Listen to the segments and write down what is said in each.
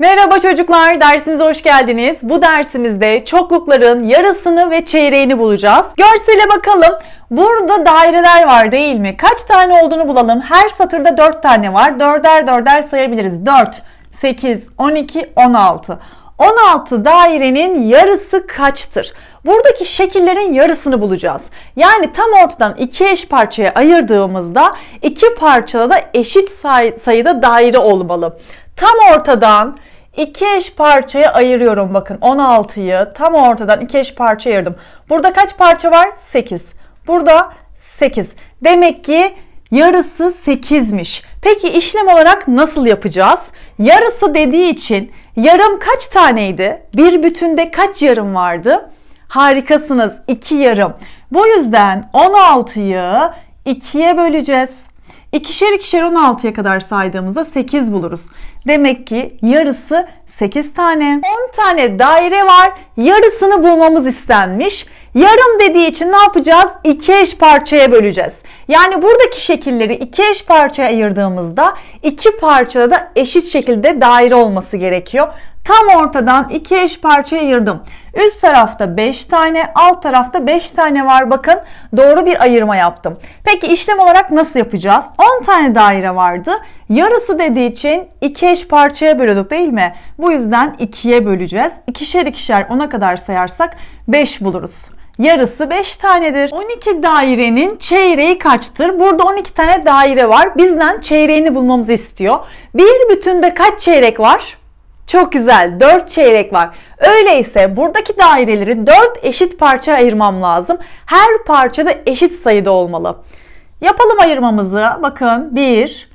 Merhaba çocuklar, dersimize hoş geldiniz. Bu dersimizde çoklukların yarısını ve çeyreğini bulacağız. Görsele bakalım. Burada daireler var değil mi? Kaç tane olduğunu bulalım. Her satırda 4 tane var. Dörder dörder sayabiliriz. 4, 8, 12, 16. 16 dairenin yarısı kaçtır? Buradaki şekillerin yarısını bulacağız. Yani tam ortadan iki eş parçaya ayırdığımızda iki parçada da eşit say sayıda daire olmalı. Tam ortadan iki eş parçaya ayırıyorum bakın 16'yı tam ortadan iki eş parçaya ayırdım. Burada kaç parça var? 8. Burada 8. Demek ki Yarısı 8'miş. Peki işlem olarak nasıl yapacağız? Yarısı dediği için yarım kaç taneydi? Bir bütünde kaç yarım vardı? Harikasınız. 2 yarım. Bu yüzden 16'yı 2'ye böleceğiz. İkişer ikişer 16'ya kadar saydığımızda 8 buluruz. Demek ki yarısı 8 tane. 10 tane daire var. Yarısını bulmamız istenmiş. Yarım dediği için ne yapacağız? İki eş parçaya böleceğiz. Yani buradaki şekilleri iki eş parçaya ayırdığımızda iki parçada da eşit şekilde daire olması gerekiyor. Tam ortadan iki eş parçaya ayırdım. Üst tarafta 5 tane, alt tarafta 5 tane var. Bakın doğru bir ayırma yaptım. Peki işlem olarak nasıl yapacağız? 10 tane daire vardı. Yarısı dediği için iki eş parçaya bölüyorduk değil mi? Bu yüzden ikiye böleceğiz. İkişer ikişer ona kadar sayarsak 5 buluruz yarısı 5 tanedir. 12 dairenin çeyreği kaçtır? Burada 12 tane daire var. Bizden çeyreğini bulmamızı istiyor. Bir bütünde kaç çeyrek var? Çok güzel 4 çeyrek var. Öyleyse buradaki daireleri 4 eşit parçaya ayırmam lazım. Her parçada eşit sayıda olmalı. Yapalım ayırmamızı. Bakın 1,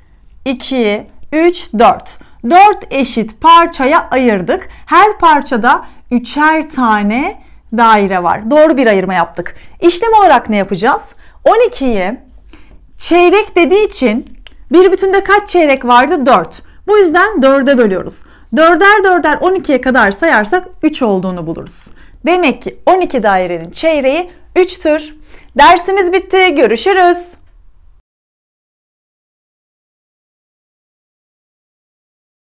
2, 3, 4. 4 eşit parçaya ayırdık. Her parçada üçer tane daire var. Doğru bir ayırma yaptık. İşlem olarak ne yapacağız? 12'yi çeyrek dediği için bir bütünde kaç çeyrek vardı? 4. Bu yüzden 4'e bölüyoruz. 4'er 4'er 12'ye kadar sayarsak 3 olduğunu buluruz. Demek ki 12 dairenin çeyreği 3'tür. Dersimiz bitti. Görüşürüz.